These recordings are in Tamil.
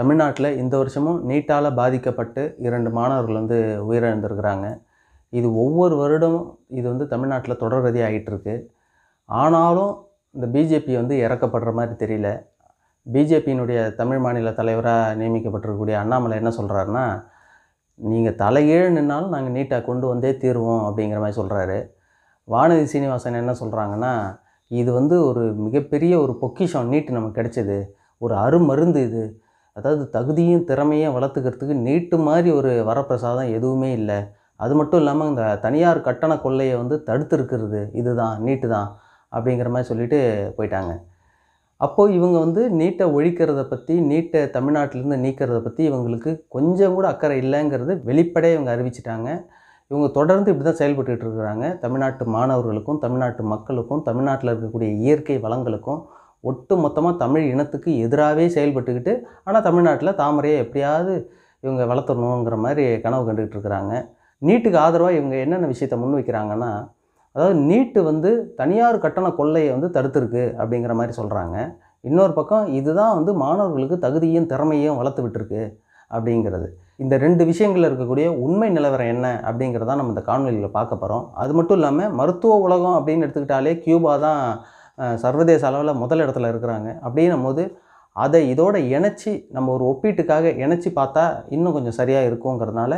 தமிழ்நாட்டில் இந்த வருஷமும் நீட்டால் பாதிக்கப்பட்டு இரண்டு மாணவர்கள் வந்து உயிரிழந்திருக்கிறாங்க இது ஒவ்வொரு வருடமும் இது வந்து தமிழ்நாட்டில் ஆகிட்டு ஆகிட்டுருக்கு ஆனாலும் இந்த பிஜேபி வந்து இறக்கப்படுற மாதிரி தெரியல பிஜேபியினுடைய தமிழ் மாநில தலைவராக நியமிக்கப்பட்டிருக்கக்கூடிய அண்ணாமலை என்ன சொல்கிறாருன்னா நீங்கள் தலைகீழ் நின்னாலும் நாங்கள் நீட்டாக கொண்டு வந்தே தீருவோம் அப்படிங்கிற மாதிரி சொல்கிறாரு வானதி சீனிவாசன் என்ன சொல்கிறாங்கன்னா இது வந்து ஒரு மிகப்பெரிய ஒரு பொக்கிஷம் நீட்டு நமக்கு கிடைச்சது ஒரு அருமருந்து இது அதாவது தகுதியும் திறமையும் வளர்த்துக்கிறதுக்கு நீட்டு மாதிரி ஒரு வரப்பிரசாதம் எதுவுமே இல்லை அது மட்டும் இல்லாமல் இந்த தனியார் கட்டண கொள்ளையை வந்து தடுத்துருக்கிறது இது தான் நீட்டு தான் அப்படிங்கிற மாதிரி சொல்லிட்டு போயிட்டாங்க அப்போது இவங்க வந்து நீட்டை ஒழிக்கிறத பற்றி நீட்டை தமிழ்நாட்டிலேருந்து நீக்கிறத பற்றி இவங்களுக்கு கொஞ்சம் கூட அக்கறை இல்லைங்கிறது வெளிப்படையை இவங்க அறிவிச்சிட்டாங்க இவங்க தொடர்ந்து இப்படி தான் செயல்பட்டுக்கிட்டு இருக்கிறாங்க தமிழ்நாட்டு மாணவர்களுக்கும் தமிழ்நாட்டு மக்களுக்கும் தமிழ்நாட்டில் இருக்கக்கூடிய இயற்கை வளங்களுக்கும் ஒட்டு மொத்தமாக தமிழ் இனத்துக்கு எதிராகவே செயல்பட்டுக்கிட்டு ஆனால் தமிழ்நாட்டில் தாமரையை எப்படியாவது இவங்க வளர்த்துடணுங்கிற மாதிரி கனவு கண்டுக்கிட்டு இருக்கிறாங்க நீட்டுக்கு ஆதரவாக இவங்க என்னென்ன விஷயத்த முன்வைக்கிறாங்கன்னா அதாவது நீட்டு வந்து தனியார் கட்டண கொள்ளையை வந்து தடுத்துருக்கு அப்படிங்கிற மாதிரி சொல்கிறாங்க இன்னொரு பக்கம் இதுதான் வந்து மாணவர்களுக்கு தகுதியும் திறமையும் வளர்த்து விட்டுருக்கு அப்படிங்கிறது இந்த ரெண்டு விஷயங்களில் இருக்கக்கூடிய உண்மை நிலவரம் என்ன அப்படிங்கிறதான் நம்ம இந்த காணொலியில் பார்க்க போகிறோம் அது மட்டும் இல்லாமல் மருத்துவ உலகம் அப்படின்னு எடுத்துக்கிட்டாலே கியூபா தான் சர்வதேச அளவில் முதல் இடத்துல இருக்கிறாங்க அப்படின்னும் போது அதை இதோட இணைச்சி நம்ம ஒரு ஒப்பீட்டுக்காக இணைச்சி பார்த்தா இன்னும் கொஞ்சம் சரியாக இருக்குங்கிறதுனால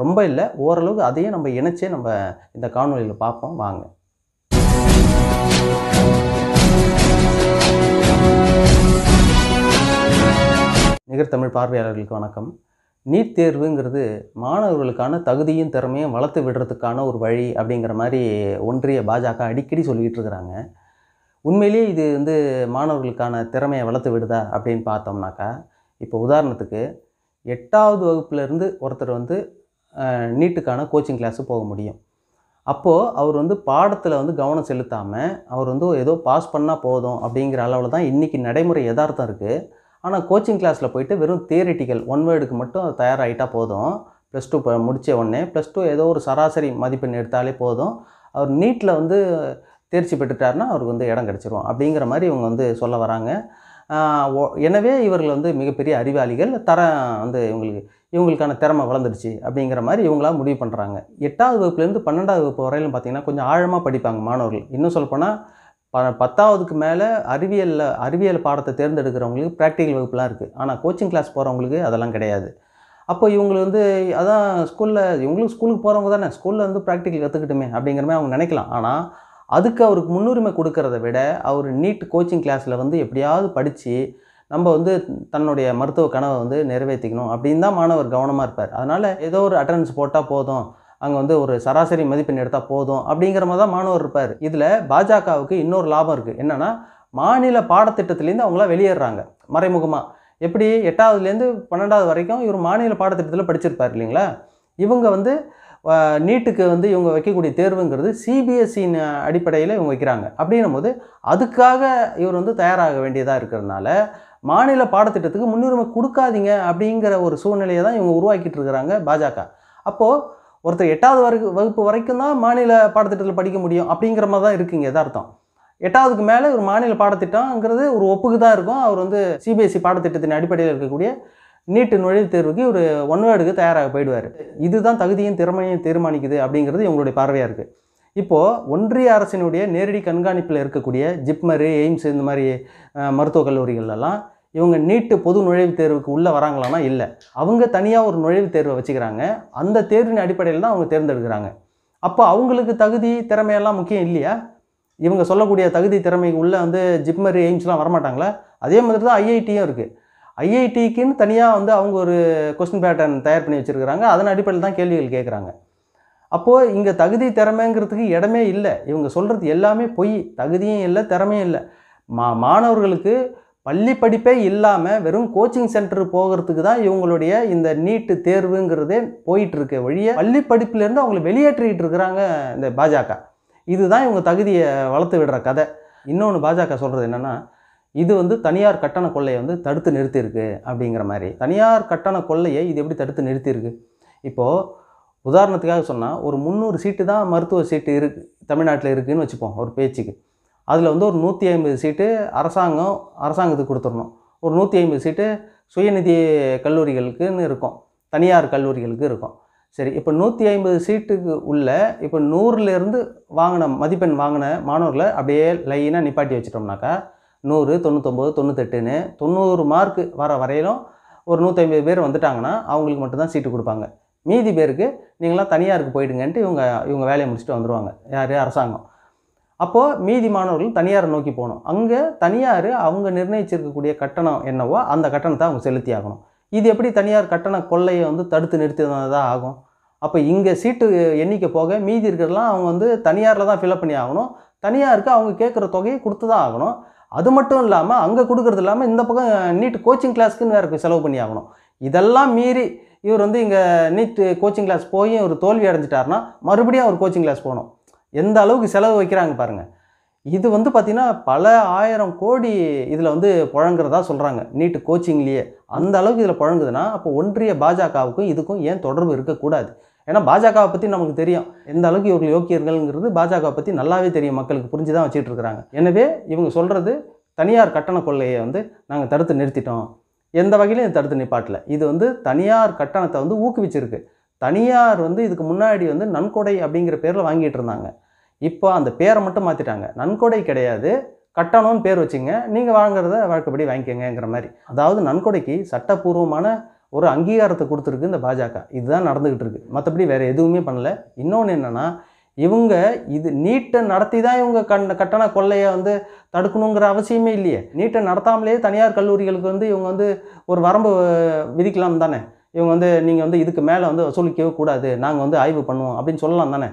ரொம்ப இல்லை ஓரளவுக்கு அதையும் நம்ம இணைச்சே நம்ம இந்த காணொலியில் பார்ப்போம் வாங்க நிகர்தமிழ் பார்வையாளர்களுக்கு வணக்கம் நீட் தேர்வுங்கிறது மாணவர்களுக்கான தகுதியும் திறமையும் வளர்த்து விடுறதுக்கான ஒரு வழி அப்படிங்கிற மாதிரி ஒன்றிய பாஜக அடிக்கடி சொல்லிகிட்டு இருக்கிறாங்க உண்மையிலேயே இது வந்து மாணவர்களுக்கான திறமையை வளர்த்து விடுதா அப்படின்னு பார்த்தோம்னாக்கா இப்போ உதாரணத்துக்கு எட்டாவது வகுப்புலேருந்து ஒருத்தர் வந்து நீட்டுக்கான கோச்சிங் கிளாஸு போக முடியும் அப்போது அவர் வந்து பாடத்தில் வந்து கவனம் செலுத்தாமல் அவர் வந்து ஏதோ பாஸ் பண்ணால் போதும் அப்படிங்கிற அளவில் தான் இன்றைக்கி நடைமுறை யதார்த்தம் இருக்குது ஆனால் கோச்சிங் கிளாஸில் போயிட்டு வெறும் தேரிட்டிகள் ஒன் வேர்டுக்கு மட்டும் தயாராகிட்டால் போதும் ப்ளஸ் டூ முடித்த உடனே ப்ளஸ் டூ ஏதோ ஒரு சராசரி மதிப்பெண் எடுத்தாலே போதும் அவர் நீட்டில் வந்து தேர்ச்சி பெற்றுட்டார்னா அவருக்கு வந்து இடம் கிடச்சிரும் அப்படிங்கிற மாதிரி இவங்க வந்து சொல்ல வராங்க எனவே இவர்கள் வந்து மிகப்பெரிய அறிவாளிகள் தரம் வந்து இவங்களுக்கு இவங்களுக்கான திறமை வளர்ந்துடுச்சு அப்படிங்கிற மாதிரி இவங்களாம் முடிவு பண்ணுறாங்க எட்டாவது வகுப்புலேருந்து பன்னெண்டாவது வகுப்பு வரையிலும் பார்த்திங்கன்னா கொஞ்சம் ஆழமாக படிப்பாங்க மாணவர்கள் இன்னும் சொல்லப்போனால் ப பத்தாவதுக்கு மேலே அறிவியலில் அறிவியல் பாடத்தை தேர்ந்தெடுக்கிறவங்களுக்கு ப்ராக்டிக்கல் வகுப்புலாம் இருக்குது ஆனால் கோச்சிங் கிளாஸ் போகிறவங்களுக்கு அதெல்லாம் கிடையாது அப்போ இவங்களுக்கு வந்து அதான் ஸ்கூலில் இவங்களுக்கு ஸ்கூலுக்கு போகிறவங்க தானே ஸ்கூலில் வந்து ப்ராக்டிக்கல் கற்றுக்கிட்டுமே அப்படிங்கிற மாதிரி அவங்க நினைக்கலாம் ஆனால் அதுக்கு அவருக்கு முன்னுரிமை கொடுக்கறத விட அவர் நீட் கோச்சிங் கிளாஸில் வந்து எப்படியாவது படித்து நம்ம வந்து தன்னுடைய மருத்துவ கனவை வந்து நிறைவேற்றிக்கணும் அப்படின்னு தான் மாணவர் கவனமாக இருப்பார் அதனால் ஏதோ ஒரு அட்டண்டன்ஸ் போட்டால் போதும் அங்கே வந்து ஒரு சராசரி மதிப்பெண் எடுத்தால் போதும் அப்படிங்கிற மாதிரி தான் மாணவர் இருப்பார் இதில் பாஜகவுக்கு இன்னொரு லாபம் இருக்குது என்னென்னா மாநில பாடத்திட்டத்துலேருந்து அவங்களாம் வெளியேறாங்க மறைமுகமாக எப்படி எட்டாவதுலேருந்து பன்னெண்டாவது வரைக்கும் இவர் மாநில பாடத்திட்டத்தில் படிச்சிருப்பார் இல்லைங்களா இவங்க வந்து நீட்டுக்கு வந்து இவங்க வைக்கக்கூடிய தேர்வுங்கிறது சிபிஎஸ்சின் அடிப்படையில் இவங்க வைக்கிறாங்க அப்படின்னும் போது அதுக்காக இவர் வந்து தயாராக வேண்டியதாக இருக்கிறதுனால மாநில பாடத்திட்டத்துக்கு முன்னுரிமை கொடுக்காதீங்க அப்படிங்கிற ஒரு சூழ்நிலையை தான் இவங்க உருவாக்கிட்டு இருக்கிறாங்க பாஜக அப்போது ஒருத்தர் எட்டாவது வரை வகுப்பு வரைக்கும் தான் மாநில பாடத்திட்டத்தில் படிக்க முடியும் அப்படிங்கிற மாதிரி தான் இருக்குங்க எதார்த்தம் எட்டாவதுக்கு மேலே ஒரு மாநில பாடத்திட்டங்கிறது ஒரு ஒப்புக்கு தான் இருக்கும் அவர் வந்து சிபிஎஸ்சி e பாடத்திட்டத்தின் அடிப்படையில் இருக்கக்கூடிய நீட்டு நுழைவுத் தேர்வுக்கு ஒரு ஒன் வேர்டுக்கு தயாராக போயிடுவார் இதுதான் தகுதியும் திறமையும் தீர்மானிக்குது அப்படிங்கிறது இவங்களுடைய பார்வையாக இருக்குது இப்போது ஒன்றிய அரசினுடைய நேரடி கண்காணிப்பில் இருக்கக்கூடிய ஜிப்மரு எய்ம்ஸ் இந்த மாதிரி மருத்துவக் கல்லூரிகள்லாம் இவங்க நீட்டு பொது நுழைவுத் தேர்வுக்கு உள்ளே வராங்களானா இல்லை அவங்க தனியாக ஒரு நுழைவுத் தேர்வை வச்சுக்கிறாங்க அந்த தேர்வின் அடிப்படையில் தான் அவங்க தேர்ந்தெடுக்கிறாங்க அப்போ அவங்களுக்கு தகுதி திறமையெல்லாம் முக்கியம் இல்லையா இவங்க சொல்லக்கூடிய தகுதி திறமைக்கு உள்ளே வந்து ஜிப்மரு எய்ம்ஸ்லாம் வரமாட்டாங்களா அதே மாதிரி தான் ஐஐடியும் இருக்குது ஐஐடிக்குன்னு தனியாக வந்து அவங்க ஒரு கொஸ்டின் பேட்டர்ன் தயார் பண்ணி வச்சுருக்கிறாங்க அதன் அடிப்படையில் தான் கேள்விகள் கேட்குறாங்க அப்போது இங்கே தகுதி திறமைங்கிறதுக்கு இடமே இல்லை இவங்க சொல்கிறது எல்லாமே பொய் தகுதியும் இல்லை திறமையும் இல்லை மா மாணவர்களுக்கு பள்ளி படிப்பே இல்லாமல் வெறும் கோச்சிங் சென்டர் போகிறதுக்கு தான் இவங்களுடைய இந்த நீட்டு தேர்வுங்கிறதே போயிட்டுருக்கு வழியே பள்ளி படிப்புலேருந்து அவங்கள வெளியேற்றிக்கிட்டு இருக்கிறாங்க இந்த பாஜக இதுதான் இவங்க தகுதியை வளர்த்து விடுற கதை இன்னொன்று பாஜக சொல்கிறது என்னென்னா இது வந்து தனியார் கட்டண கொள்ளையை வந்து தடுத்து நிறுத்தியிருக்கு அப்படிங்கிற மாதிரி தனியார் கட்டண கொள்ளையை இது எப்படி தடுத்து நிறுத்தியிருக்கு இப்போது உதாரணத்துக்காக சொன்னால் ஒரு முந்நூறு சீட்டு தான் மருத்துவ சீட்டு இருக்கு தமிழ்நாட்டில் இருக்குதுன்னு வச்சுப்போம் ஒரு பேச்சுக்கு அதில் வந்து ஒரு நூற்றி ஐம்பது சீட்டு அரசாங்கம் அரசாங்கத்துக்கு கொடுத்துடணும் ஒரு நூற்றி ஐம்பது சீட்டு சுயநிதி கல்லூரிகளுக்குன்னு இருக்கும் தனியார் கல்லூரிகளுக்கு இருக்கும் சரி இப்போ நூற்றி ஐம்பது சீட்டுக்கு உள்ள இப்போ நூறுலேருந்து வாங்கின மதிப்பெண் வாங்கின மாணவர்களை அப்படியே லைனாக நிப்பாட்டி வச்சிட்டோம்னாக்கா நூறு தொண்ணூத்தொம்பது தொண்ணூத்தெட்டுன்னு தொண்ணூறு மார்க் வர வரையிலும் ஒரு நூற்றி பேர் வந்துட்டாங்கன்னா அவங்களுக்கு மட்டும்தான் சீட்டு கொடுப்பாங்க மீதி பேருக்கு நீங்களாம் தனியாருக்கு போயிடுங்கன்ட்டு இவங்க இவங்க வேலையை முடிச்சுட்டு வந்துடுவாங்க யார் அரசாங்கம் அப்போது மீதி மாணவர்கள் தனியாரை நோக்கி போகணும் அங்கே தனியார் அவங்க நிர்ணயிச்சிருக்கக்கூடிய கட்டணம் என்னவோ அந்த கட்டணத்தை அவங்க செலுத்தி ஆகணும் இது எப்படி தனியார் கட்டண கொள்ளையை வந்து தடுத்து நிறுத்தினதாக ஆகும் அப்போ இங்கே சீட்டு எண்ணிக்கை போக மீதி இருக்கிறதெல்லாம் அவங்க வந்து தனியாரில் தான் ஃபில்அப் பண்ணி ஆகணும் தனியாருக்கு அவங்க கேட்குற தொகையை கொடுத்து தான் ஆகணும் அது மட்டும் இல்லாமல் அங்கே கொடுக்குறது இல்லாமல் இந்த பக்கம் நீட் கோச்சிங் கிளாஸ்க்குன்னு வேறு செலவு பண்ணி ஆகணும் இதெல்லாம் மீறி இவர் வந்து இங்கே நீட் கோச்சிங் கிளாஸ் போய் ஒரு தோல்வி அடைஞ்சிட்டாருன்னா மறுபடியும் அவர் கோச்சிங் கிளாஸ் போகணும் எந்த அளவுக்கு செலவு வைக்கிறாங்க பாருங்கள் இது வந்து பார்த்திங்கன்னா பல ஆயிரம் கோடி இதில் வந்து புழங்குறதா சொல்கிறாங்க நீட்டு கோச்சிங்லேயே அந்த அளவுக்கு இதில் புழங்குதுன்னா அப்போ ஒன்றிய பாஜகவுக்கும் இதுக்கும் ஏன் தொடர்பு இருக்கக்கூடாது ஏன்னா பாஜகவை பற்றி நமக்கு தெரியும் எந்த அளவுக்கு இவர்கள் யோக்கியர்கள்ங்கிறது பாஜகவை பற்றி நல்லாவே தெரியும் மக்களுக்கு புரிஞ்சு தான் வச்சுட்டு இருக்கிறாங்க எனவே இவங்க சொல்கிறது தனியார் கட்டண கொள்ளையை வந்து நாங்கள் தடுத்து நிறுத்திட்டோம் எந்த வகையிலும் தடுத்து நிப்பாட்டில் இது வந்து தனியார் கட்டணத்தை வந்து ஊக்குவிச்சிருக்கு தனியார் வந்து இதுக்கு முன்னாடி வந்து நன்கொடை அப்படிங்கிற பேரில் வாங்கிட்டு இருந்தாங்க இப்போ அந்த பேரை மட்டும் மாற்றிட்டாங்க நன்கொடை கிடையாது கட்டணம்னு பேர் வச்சுங்க நீங்கள் வாங்குறத வழக்கப்படி வாங்கிக்கங்கிற மாதிரி அதாவது நன்கொடைக்கு சட்டப்பூர்வமான ஒரு அங்கீகாரத்தை கொடுத்துருக்கு இந்த பாஜக இதுதான் நடந்துக்கிட்டு இருக்குது மற்றபடி வேறு எதுவுமே பண்ணலை இன்னொன்று என்னென்னா இவங்க இது நீட்டை நடத்தி தான் இவங்க கண் கட்டண கொள்ளையை வந்து தடுக்கணுங்கிற அவசியமே இல்லையே நீட்டை நடத்தாமலே தனியார் கல்லூரிகளுக்கு வந்து இவங்க வந்து ஒரு வரம்பு விதிக்கலாம் தானே இவங்க வந்து நீங்கள் வந்து இதுக்கு மேலே வந்து வசூலிக்கவே கூடாது நாங்கள் வந்து ஆய்வு பண்ணுவோம் அப்படின்னு சொல்லலாம் தானே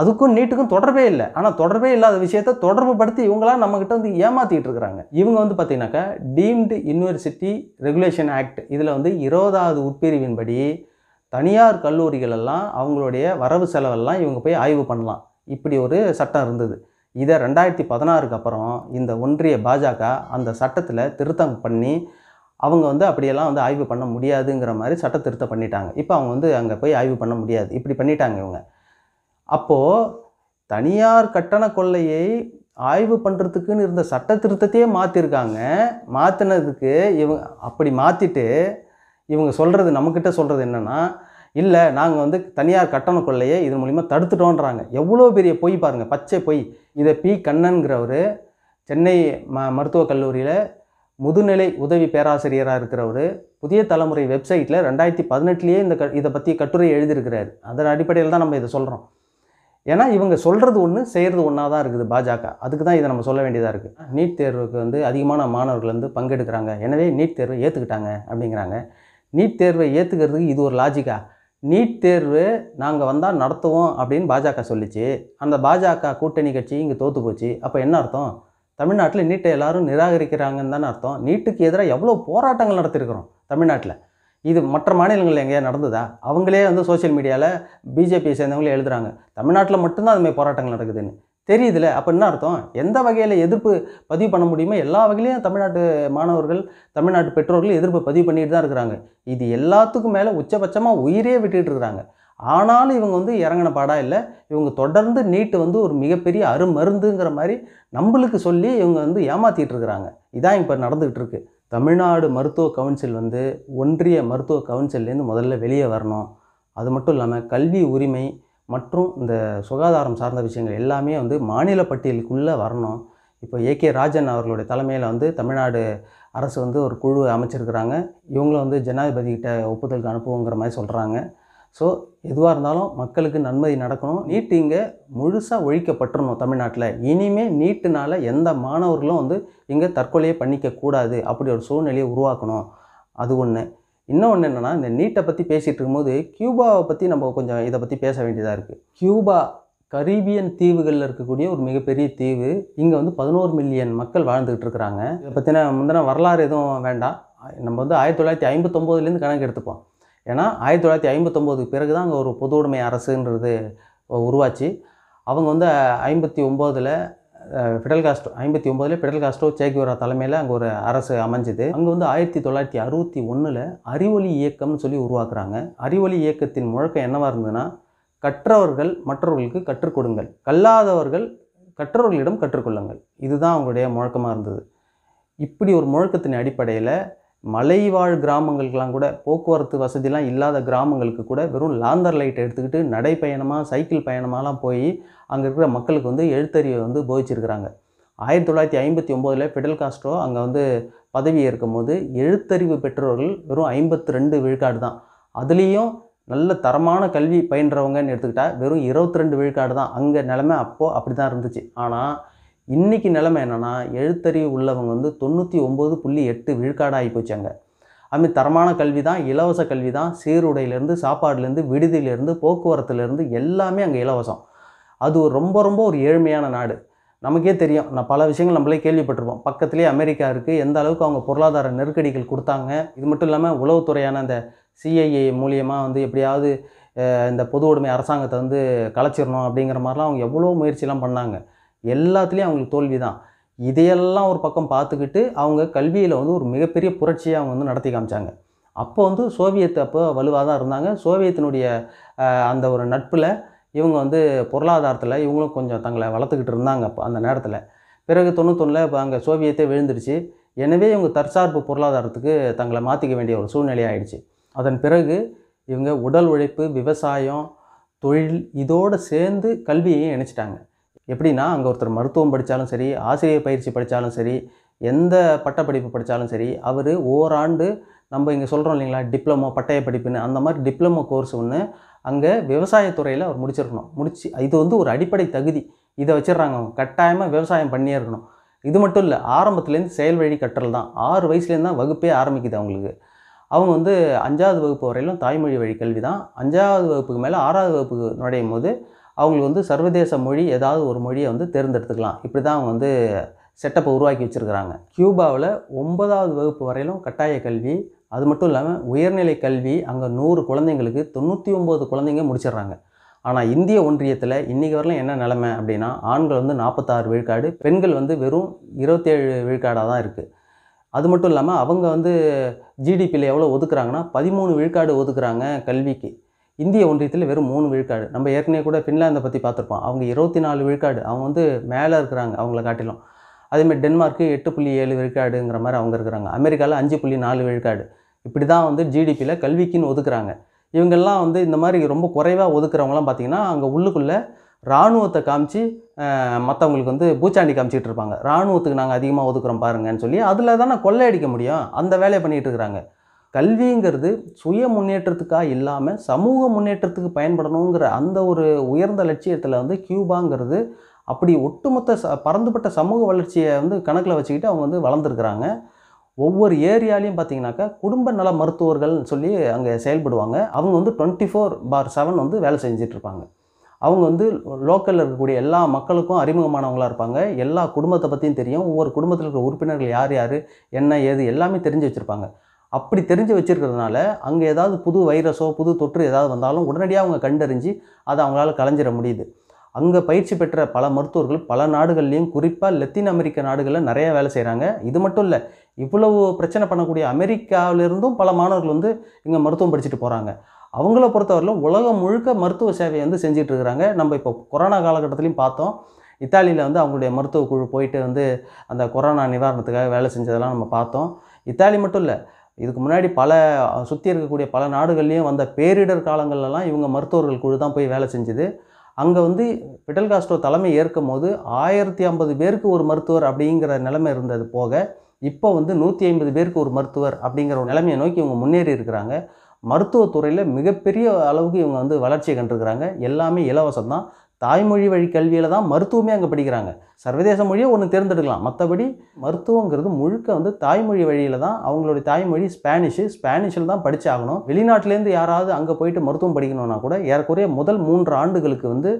அதுக்கும் நீட்டுக்கும் தொடர்பே இல்லை ஆனால் தொடர்பே இல்லாத விஷயத்தை தொடர்பு படுத்தி இவங்களாம் நம்மக்கிட்ட வந்து ஏமாற்றிட்டு இருக்கிறாங்க இவங்க வந்து பார்த்திங்கனாக்கா டீம்டு யூனிவர்சிட்டி ரெகுலேஷன் ஆக்ட் இதில் வந்து இருபதாவது உட்பிரிவின்படி தனியார் கல்லூரிகளெல்லாம் அவங்களுடைய வரவு செலவெல்லாம் இவங்க போய் ஆய்வு பண்ணலாம் இப்படி ஒரு சட்டம் இருந்தது இதை ரெண்டாயிரத்தி பதினாறுக்கு அப்புறம் இந்த ஒன்றிய பாஜக அந்த சட்டத்தில் திருத்தம் பண்ணி அவங்க வந்து அப்படியெல்லாம் வந்து ஆய்வு பண்ண முடியாதுங்கிற மாதிரி சட்ட திருத்தம் பண்ணிட்டாங்க இப்போ அவங்க வந்து அங்கே போய் ஆய்வு பண்ண முடியாது இப்படி பண்ணிட்டாங்க இவங்க அப்போது தனியார் கட்டண கொள்ளையை ஆய்வு பண்ணுறதுக்குன்னு இருந்த சட்ட திருத்தத்தையே மாற்றிருக்காங்க மாற்றினதுக்கு இவங்க அப்படி மாற்றிட்டு இவங்க சொல்கிறது நம்மக்கிட்ட சொல்கிறது என்னென்னா இல்லை நாங்கள் வந்து தனியார் கட்டண கொள்ளையை இதன் மூலிமா தடுத்துட்டோன்றாங்க எவ்வளோ பெரிய பொய் பாருங்கள் பச்சை பொய் இதை பி கண்ணன்கிறவர் சென்னை ம மருத்துவக் கல்லூரியில் முதுநிலை உதவி பேராசிரியராக இருக்கிறவர் புதிய தலைமுறை வெப்சைட்டில் ரெண்டாயிரத்தி பதினெட்டுலேயே இந்த க இதை பற்றி கட்டுரை எழுதியிருக்கிறார் அதன் அடிப்படையில் தான் நம்ம இதை சொல்கிறோம் ஏன்னா இவங்க சொல்கிறது ஒன்று செய்கிறது ஒன்றா தான் இருக்குது பாஜக அதுக்கு தான் இதை நம்ம சொல்ல வேண்டியதாக இருக்குது நீட் தேர்வுக்கு வந்து அதிகமான மாணவர்கள் வந்து பங்கெடுக்கிறாங்க எனவே நீட் தேர்வை ஏற்றுக்கிட்டாங்க அப்படிங்கிறாங்க நீட் தேர்வை ஏற்றுக்கிறதுக்கு இது ஒரு லாஜிக்கா நீட் தேர்வு நாங்கள் வந்தால் நடத்துவோம் அப்படின்னு பாஜக சொல்லிச்சு அந்த பாஜக கூட்டணி கட்சி இங்கே தோற்று போச்சு அப்போ என்ன அர்த்தம் தமிழ்நாட்டில் நீட்டை எல்லோரும் நிராகரிக்கிறாங்கன்னு தானே அர்த்தம் நீட்டுக்கு எதிராக எவ்வளோ போராட்டங்கள் நடத்திருக்கிறோம் தமிழ்நாட்டில் இது மற்ற மாநிலங்களில் எங்கேயா நடந்ததா அவங்களே வந்து சோசியல் மீடியாவில் பிஜேபியை சேர்ந்தவங்களே எழுதுகிறாங்க தமிழ்நாட்டில் மட்டும்தான் அதுமாதிரி போராட்டங்கள் நடக்குதுன்னு தெரியுதுல அப்போ என்ன அர்த்தம் எந்த வகையில் எதிர்ப்பு பதிவு பண்ண முடியுமோ எல்லா வகையிலையும் தமிழ்நாட்டு மாணவர்கள் தமிழ்நாட்டு பெற்றோர்கள் எதிர்ப்பு பதிவு பண்ணிட்டு தான் இருக்கிறாங்க இது எல்லாத்துக்கும் மேலே உச்சபட்சமாக உயிரே விட்டுட்டு இருக்கிறாங்க ஆனாலும் இவங்க வந்து இறங்கின பாடா இல்லை இவங்க தொடர்ந்து நீட்டு வந்து ஒரு மிகப்பெரிய அருமருந்துங்கிற மாதிரி நம்மளுக்கு சொல்லி இவங்க வந்து ஏமாற்றிட்டு இருக்கிறாங்க இதான் இப்போ நடந்துகிட்டு இருக்குது தமிழ்நாடு மருத்துவ கவுன்சில் வந்து ஒன்றிய மருத்துவ கவுன்சில்லேருந்து முதல்ல வெளியே வரணும் அது மட்டும் இல்லாமல் கல்வி உரிமை மற்றும் இந்த சுகாதாரம் சார்ந்த விஷயங்கள் எல்லாமே வந்து மாநில பட்டியலுக்குள்ளே வரணும் இப்போ ஏ கே ராஜன் அவர்களுடைய தலைமையில் வந்து தமிழ்நாடு அரசு வந்து ஒரு குழு அமைச்சிருக்கிறாங்க இவங்களும் வந்து ஜனாதிபதிக்கிட்ட ஒப்புதலுக்கு அனுப்புவோங்கிற மாதிரி சொல்கிறாங்க ஸோ எதுவாக இருந்தாலும் மக்களுக்கு நன்மதி நடக்கணும் நீட் இங்கே முழுசாக ஒழிக்கப்பட்டுறணும் தமிழ்நாட்டில் இனிமேல் நீட்டுனால எந்த மாணவர்களும் வந்து இங்கே தற்கொலையை பண்ணிக்கக்கூடாது அப்படி ஒரு சூழ்நிலையை உருவாக்கணும் அது ஒன்று இன்னொன்று என்னென்னா இந்த நீட்டை பற்றி பேசிகிட்டு இருக்கும்போது கியூபாவை பற்றி நம்ம கொஞ்சம் இதை பற்றி பேச வேண்டியதாக இருக்குது கியூபா கரீபியன் தீவுகளில் இருக்கக்கூடிய ஒரு மிகப்பெரிய தீவு இங்கே வந்து பதினோரு மில்லியன் மக்கள் வாழ்ந்துக்கிட்டு இருக்கிறாங்க இதை பற்றின முந்தின வரலாறு எதுவும் வேண்டாம் நம்ம வந்து ஆயிரத்தி தொள்ளாயிரத்தி ஐம்பத்தொம்போதுலேருந்து கணக்கு எடுத்துப்போம் ஏன்னா ஆயிரத்தி தொள்ளாயிரத்தி ஐம்பத்தொம்போதுக்கு பிறகு தான் அங்கே ஒரு பொது உடைமை அரசுன்றது உருவாச்சு அவங்க வந்து ஐம்பத்தி ஒம்போதில் ஃபிடல் காஸ்ட்ரோ ஐம்பத்தி ஒம்போதில் ஃபிடல் காஸ்ட்ரோ சேக்கிவரா தலைமையில் அங்கே ஒரு அரசு அமைஞ்சுது அங்கே வந்து ஆயிரத்தி தொள்ளாயிரத்தி அறுபத்தி ஒன்றில் அறிவொளி இயக்கம்னு சொல்லி உருவாக்குறாங்க அறிவொளி இயக்கத்தின் முழக்கம் என்னவாக இருந்ததுன்னா கற்றவர்கள் மற்றவர்களுக்கு கற்றுக் கொடுங்கள் கல்லாதவர்கள் கற்றவர்களிடம் கற்றுக்கொள்ளுங்கள் இதுதான் அவங்களுடைய முழக்கமாக இருந்தது இப்படி ஒரு முழக்கத்தின் அடிப்படையில் மலைவாழ் கிராமங்களுக்கெல்லாம் கூட போக்குவரத்து வசதிலாம் இல்லாத கிராமங்களுக்கு கூட வெறும் லாந்தர் லைட் எடுத்துக்கிட்டு நடைப்பயணமாக சைக்கிள் பயணமாகலாம் போய் அங்கே இருக்கிற மக்களுக்கு வந்து எழுத்தறிவை வந்து போதிச்சிருக்கிறாங்க ஆயிரத்தி தொள்ளாயிரத்தி ஐம்பத்தி ஒம்போதில் பெடல் காஸ்ட்ரோ அங்கே வந்து பதவி ஏற்கும் போது எழுத்தறிவு பெற்றோர்கள் வெறும் ஐம்பத்தி ரெண்டு விழுக்காடு தான் அதுலேயும் நல்ல தரமான கல்வி பயின்றவங்கன்னு எடுத்துக்கிட்டால் வெறும் இருபத்தி ரெண்டு விழுக்காடு தான் அங்கே நிலமை அப்போது அப்படி தான் இருந்துச்சு ஆனால் இன்றைக்கி நிலமை என்னென்னா எழுத்தறிவு உள்ளவங்க வந்து தொண்ணூற்றி ஒம்பது புள்ளி எட்டு விழுக்காடாகி போச்சாங்க அது தரமான கல்வி தான் இலவச கல்வி தான் சீருடையிலேருந்து சாப்பாடுலேருந்து விடுதியிலேருந்து போக்குவரத்துலேருந்து எல்லாமே அங்கே இலவசம் அது ஒரு ரொம்ப ரொம்ப ஒரு ஏழ்மையான நாடு நமக்கே தெரியும் நான் பல விஷயங்கள் நம்மளே கேள்விப்பட்டிருப்போம் பக்கத்துலேயே அமெரிக்கா இருக்குது எந்த அளவுக்கு அவங்க பொருளாதார நெருக்கடிகள் கொடுத்தாங்க இது மட்டும் இல்லாமல் உளவுத்துறையான அந்த சிஐஏ மூலியமாக வந்து எப்படியாவது இந்த பொது உடைமை அரசாங்கத்தை வந்து கலைச்சிடணும் அப்படிங்கிற மாதிரிலாம் அவங்க எவ்வளோ முயற்சிலாம் பண்ணாங்க எல்லாத்துலேயும் அவங்களுக்கு தோல்வி தான் இதையெல்லாம் ஒரு பக்கம் பார்த்துக்கிட்டு அவங்க கல்வியில் வந்து ஒரு மிகப்பெரிய புரட்சியை அவங்க வந்து நடத்தி காமிச்சாங்க அப்போ வந்து சோவியத் அப்போ வலுவாக தான் இருந்தாங்க சோவியத்தினுடைய அந்த ஒரு நட்பில் இவங்க வந்து பொருளாதாரத்தில் இவங்களும் கொஞ்சம் தங்களை வளர்த்துக்கிட்டு இருந்தாங்க அப்போ அந்த நேரத்தில் பிறகு தொண்ணூத்தொன்னில் இப்போ அங்கே சோவியத்தே விழுந்துடுச்சு எனவே இவங்க தற்சார்பு பொருளாதாரத்துக்கு தங்களை மாற்றிக்க வேண்டிய ஒரு சூழ்நிலை ஆயிடுச்சு அதன் பிறகு இவங்க உடல் உழைப்பு விவசாயம் தொழில் இதோடு சேர்ந்து கல்வியையும் இணைச்சிட்டாங்க எப்படின்னா அங்கே ஒருத்தர் மருத்துவம் படித்தாலும் சரி ஆசிரியர் பயிற்சி படித்தாலும் சரி எந்த பட்டப்படிப்பு படித்தாலும் சரி அவர் ஓராண்டு நம்ம இங்கே சொல்கிறோம் இல்லைங்களா டிப்ளமோ பட்டய படிப்புன்னு அந்த மாதிரி டிப்ளமோ கோர்ஸ் ஒன்று அங்கே விவசாயத்துறையில் அவர் முடிச்சிருக்கணும் முடிச்சு இது வந்து ஒரு அடிப்படை தகுதி இதை வச்சிடுறாங்க அவங்க கட்டாயமாக விவசாயம் பண்ணியே இருக்கணும் இது மட்டும் இல்லை ஆரம்பத்துலேருந்து செயல் வழி கற்றல் தான் ஆறு வயசுலேருந்து தான் வகுப்பே ஆரம்பிக்குது அவங்களுக்கு அவங்க வந்து அஞ்சாவது வகுப்பு வரையிலும் தாய்மொழி வழி கல்வி தான் அஞ்சாவது வகுப்புக்கு மேலே ஆறாவது வகுப்புக்கு நுழையும் போது அவங்களுக்கு வந்து சர்வதேச மொழி ஏதாவது ஒரு மொழியை வந்து தேர்ந்தெடுத்துக்கலாம் இப்படி தான் அவங்க வந்து செட்டப்பை உருவாக்கி வச்சுருக்கிறாங்க கியூபாவில் ஒன்பதாவது வகுப்பு வரையிலும் கட்டாய கல்வி அது மட்டும் இல்லாமல் உயர்நிலை கல்வி அங்கே நூறு குழந்தைங்களுக்கு தொண்ணூற்றி ஒம்பது குழந்தைங்க முடிச்சிடுறாங்க ஆனால் இந்திய ஒன்றியத்தில் இன்றைக்கி வரலாம் என்ன நிலமை அப்படின்னா ஆண்கள் வந்து நாற்பத்தாறு விழுக்காடு பெண்கள் வந்து வெறும் இருபத்தேழு விழுக்காடாக தான் இருக்குது அது மட்டும் இல்லாமல் அவங்க வந்து ஜிடிபியில் எவ்வளோ ஒதுக்குறாங்கன்னா பதிமூணு விழுக்காடு ஒதுக்குறாங்க கல்விக்கு இந்திய ஒன்றியத்தில் வெறும் மூணு விழுக்காடு நம்ம ஏற்கனவே கூட ஃபின்லாந்தை பற்றி பார்த்துருப்போம் அவங்க இருபத்தி நாலு விழுக்காடு அவங்க வந்து மேலே இருக்கிறாங்க அவங்கள காட்டிலும் அதேமாதிரி டென்மார்க்கு எட்டு புள்ளி ஏழு விழுக்காடுங்கிற மாதிரி அவங்க இருக்கிறாங்க அமெரிக்காவில் அஞ்சு புள்ளி நாலு விழுக்காடு இப்படி தான் வந்து ஜிடிபியில் கல்விக்குன்னு ஒதுக்குறாங்க இவங்கெல்லாம் வந்து இந்த மாதிரி ரொம்ப குறைவாக ஒதுக்குறவங்களாம் பார்த்திங்கன்னா அங்கே உள்ளுக்குள்ளே இராணுவத்தை காமிச்சு மற்றவங்களுக்கு வந்து பூச்சாண்டி காமிச்சிட்டு இருப்பாங்க இராணுவத்துக்கு நாங்கள் அதிகமாக ஒதுக்குறோம் பாருங்கன்னு சொல்லி அதில் தானே கொள்ளையடிக்க முடியும் அந்த வேலையை பண்ணிகிட்டு இருக்கிறாங்க கல்விங்கிறது சுய முன்னேற்றத்துக்காக இல்லாமல் சமூக முன்னேற்றத்துக்கு பயன்படணுங்கிற அந்த ஒரு உயர்ந்த லட்சியத்தில் வந்து கியூபாங்கிறது அப்படி ஒட்டுமொத்த ச பறந்துபட்ட சமூக வளர்ச்சியை வந்து கணக்கில் வச்சுக்கிட்டு அவங்க வந்து வளர்ந்துருக்குறாங்க ஒவ்வொரு ஏரியாலையும் பார்த்தீங்கன்னாக்கா குடும்ப நல மருத்துவர்கள்னு சொல்லி அங்கே செயல்படுவாங்க அவங்க வந்து டுவெண்ட்டி ஃபோர் பார் செவன் வந்து வேலை செஞ்சிட்ருப்பாங்க அவங்க வந்து லோக்கலில் இருக்கக்கூடிய எல்லா மக்களுக்கும் அறிமுகமானவங்களாக இருப்பாங்க எல்லா குடும்பத்தை பற்றியும் தெரியும் ஒவ்வொரு குடும்பத்தில் இருக்கிற உறுப்பினர்கள் யார் யார் என்ன ஏது எல்லாமே தெரிஞ்சு வச்சுருப்பாங்க அப்படி தெரிஞ்சு வச்சுருக்கிறதுனால அங்கே ஏதாவது புது வைரஸோ புது தொற்று ஏதாவது வந்தாலும் உடனடியாக அவங்க கண்டறிஞ்சு அதை அவங்களால கலைஞ்சிட முடியுது அங்கே பயிற்சி பெற்ற பல மருத்துவர்கள் பல நாடுகள்லேயும் குறிப்பாக லத்தீன் அமெரிக்க நாடுகளில் நிறையா வேலை செய்கிறாங்க இது மட்டும் இல்லை இவ்வளவு பிரச்சனை பண்ணக்கூடிய அமெரிக்காவிலிருந்தும் பல மாணவர்கள் வந்து இங்கே மருத்துவம் படிச்சுட்டு போகிறாங்க அவங்கள பொறுத்தவரையிலும் உலகம் முழுக்க மருத்துவ சேவையை வந்து செஞ்சுட்டு இருக்கிறாங்க நம்ம இப்போ கொரோனா காலகட்டத்துலேயும் பார்த்தோம் இத்தாலியில் வந்து அவங்களுடைய மருத்துவ குழு போயிட்டு வந்து அந்த கொரோனா நிவாரணத்துக்காக வேலை செஞ்சதெல்லாம் நம்ம பார்த்தோம் இத்தாலி மட்டும் இல்லை இதுக்கு முன்னாடி பல சுற்றி இருக்கக்கூடிய பல நாடுகள்லேயும் வந்த பேரிடர் காலங்கள்லாம் இவங்க மருத்துவர்கள் குழு தான் போய் வேலை செஞ்சுது அங்கே வந்து பிடல் காஸ்ட்ரோ தலைமை ஏற்கும் போது ஆயிரத்தி ஐம்பது பேருக்கு ஒரு மருத்துவர் அப்படிங்கிற நிலைமை இருந்தது போக இப்போ வந்து நூற்றி ஐம்பது பேருக்கு ஒரு மருத்துவர் அப்படிங்கிற ஒரு நிலைமையை நோக்கி இவங்க முன்னேறி இருக்கிறாங்க மருத்துவத்துறையில் மிகப்பெரிய அளவுக்கு இவங்க வந்து வளர்ச்சியை கண்டிருக்கிறாங்க எல்லாமே இலவசம் தான் தாய்மொழி வழி கல்வியில் தான் மருத்துவமே அங்கே படிக்கிறாங்க சர்வதேச மொழியை ஒன்று தேர்ந்தெடுக்கலாம் மற்றபடி மருத்துவங்கிறது முழுக்க வந்து தாய்மொழி வழியில் தான் அவங்களுடைய தாய்மொழி ஸ்பானிஷு ஸ்பானிஷில் தான் படித்தாகணும் வெளிநாட்டிலேருந்து யாராவது அங்கே போயிட்டு மருத்துவம் படிக்கணும்னா கூட ஏறக்குறைய முதல் மூன்று ஆண்டுகளுக்கு வந்து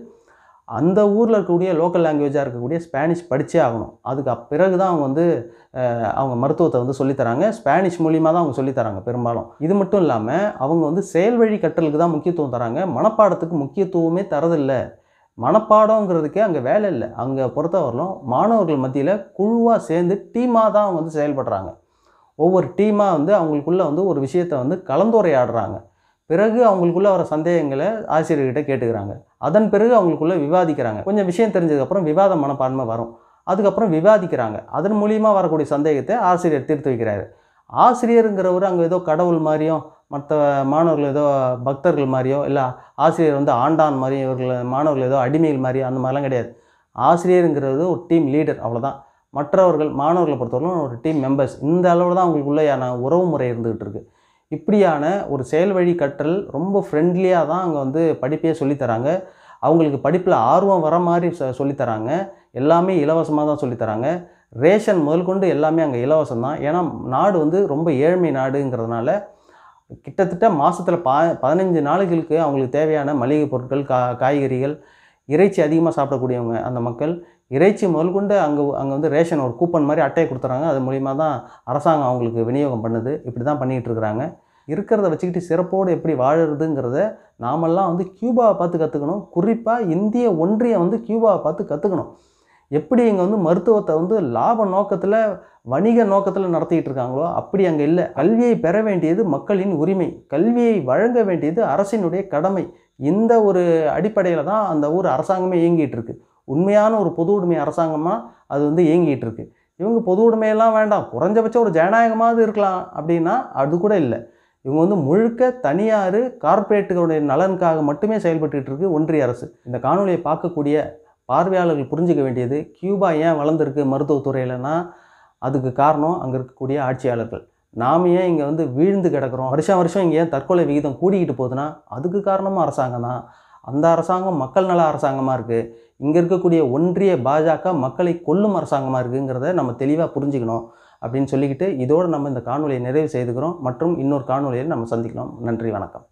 அந்த ஊரில் இருக்கக்கூடிய லோக்கல் லாங்குவேஜாக இருக்கக்கூடிய ஸ்பானிஷ் படித்தே ஆகணும் அதுக்கு பிறகு தான் அவங்க வந்து அவங்க மருத்துவத்தை வந்து சொல்லித்தராங்க ஸ்பானிஷ் மூலியமாக தான் அவங்க சொல்லித்தராங்க பெரும்பாலும் இது மட்டும் இல்லாமல் அவங்க வந்து செயல்வழி கற்றலுக்கு தான் முக்கியத்துவம் தராங்க மனப்பாடத்துக்கு முக்கியத்துவமே தரதில்லை மனப்பாடங்கிறதுக்கே அங்கே வேலை இல்லை அங்கே பொறுத்தவரையிலும் மாணவர்கள் மத்தியில் குழுவாக சேர்ந்து டீமாக தான் வந்து செயல்படுறாங்க ஒவ்வொரு டீமாக வந்து அவங்களுக்குள்ளே வந்து ஒரு விஷயத்தை வந்து கலந்துரையாடுறாங்க பிறகு அவங்களுக்குள்ளே வர சந்தேகங்களை ஆசிரியர்கிட்ட கேட்டுக்கிறாங்க அதன் பிறகு அவங்களுக்குள்ளே விவாதிக்கிறாங்க கொஞ்சம் விஷயம் தெரிஞ்சதுக்கப்புறம் விவாத மனப்பான்மை வரும் அதுக்கப்புறம் விவாதிக்கிறாங்க அதன் மூலியமாக வரக்கூடிய சந்தேகத்தை ஆசிரியர் தீர்த்து வைக்கிறாரு ஆசிரியருங்கிறவர் அங்கே ஏதோ கடவுள் மாதிரியும் மற்ற மாணவர்கள் ஏதோ பக்தர்கள் மாதிரியோ இல்லை ஆசிரியர் வந்து ஆண்டான் மாதிரி இவர்கள் மாணவர்கள் ஏதோ அடிமைகள் மாதிரியோ அந்த மாதிரிலாம் கிடையாது ஆசிரியருங்கிறது ஒரு டீம் லீடர் அவ்வளோதான் மற்றவர்கள் மாணவர்களை பொறுத்தவரைக்கும் ஒரு டீம் மெம்பர்ஸ் இந்த அளவில் தான் அவங்களுக்குள்ளேயான உறவு முறை இருந்துகிட்டு இருக்குது இப்படியான ஒரு செயல் வழி கற்றல் ரொம்ப ஃப்ரெண்ட்லியாக தான் அங்கே வந்து படிப்பையே சொல்லித்தராங்க அவங்களுக்கு படிப்பில் ஆர்வம் வர மாதிரி சொல்லித்தராங்க எல்லாமே இலவசமாக தான் சொல்லித்தராங்க ரேஷன் முதல் கொண்டு எல்லாமே அங்கே இலவசம் தான் ஏன்னா நாடு வந்து ரொம்ப ஏழ்மை நாடுங்கிறதுனால கிட்டத்தட்ட மாதத்தில் பா பதினஞ்சு நாளுகளுக்கு அவங்களுக்கு தேவையான மளிகை பொருட்கள் கா காய்கறிகள் இறைச்சி அதிகமாக சாப்பிடக்கூடியவங்க அந்த மக்கள் இறைச்சி முதல் கொண்டு அங்கே அங்கே வந்து ரேஷன் ஒரு கூப்பன் மாதிரி அட்டையை கொடுத்துறாங்க அது மூலிமா தான் அரசாங்கம் அவங்களுக்கு விநியோகம் பண்ணுது இப்படி தான் பண்ணிகிட்டு இருக்கிறாங்க இருக்கிறத வச்சுக்கிட்டு சிறப்போடு எப்படி வாழறதுங்கிறத நாமெல்லாம் வந்து கியூபாவை பார்த்து கற்றுக்கணும் குறிப்பாக இந்திய ஒன்றியம் வந்து கியூபாவை பார்த்து கற்றுக்கணும் எப்படி இங்கே வந்து மருத்துவத்தை வந்து லாப நோக்கத்தில் வணிக நோக்கத்தில் நடத்திக்கிட்டு இருக்காங்களோ அப்படி அங்கே இல்லை கல்வியை பெற வேண்டியது மக்களின் உரிமை கல்வியை வழங்க வேண்டியது அரசினுடைய கடமை இந்த ஒரு அடிப்படையில் தான் அந்த ஊர் அரசாங்கமே இயங்கிட்டு இருக்கு உண்மையான ஒரு பொது உடைமை அரசாங்கமாக அது வந்து இயங்கிட்டு இருக்கு இவங்க பொது உடைமையெல்லாம் வேண்டாம் குறைஞ்சபட்சம் ஒரு ஜனநாயகமாவது இருக்கலாம் அப்படின்னா அது கூட இல்லை இவங்க வந்து முழுக்க தனியார் கார்ப்பரேட்டுகளுடைய நலனுக்காக மட்டுமே செயல்பட்டுக்கிட்டு இருக்கு ஒன்றிய அரசு இந்த காணொலியை பார்க்கக்கூடிய பார்வையாளர்கள் புரிஞ்சிக்க வேண்டியது கியூபா ஏன் வளர்ந்துருக்கு மருத்துவத்துறையில்னா அதுக்கு காரணம் அங்கே இருக்கக்கூடிய ஆட்சியாளர்கள் நாம் ஏன் இங்கே வந்து வீழ்ந்து கிடக்கிறோம் வருஷம் வருஷம் இங்கே ஏன் தற்கொலை விகிதம் கூடிக்கிட்டு போகுதுன்னா அதுக்கு காரணமாக அரசாங்கம் தான் அந்த அரசாங்கம் மக்கள் நல அரசாங்கமாக இருக்குது இங்கே இருக்கக்கூடிய ஒன்றிய பாஜக மக்களை கொல்லும் அரசாங்கமாக இருக்குங்கிறத நம்ம தெளிவாக புரிஞ்சுக்கணும் அப்படின்னு சொல்லிக்கிட்டு இதோடு நம்ம இந்த காணொலியை நிறைவு செய்துக்கிறோம் மற்றும் இன்னொரு காணொலியை நம்ம சந்திக்கணும் நன்றி வணக்கம்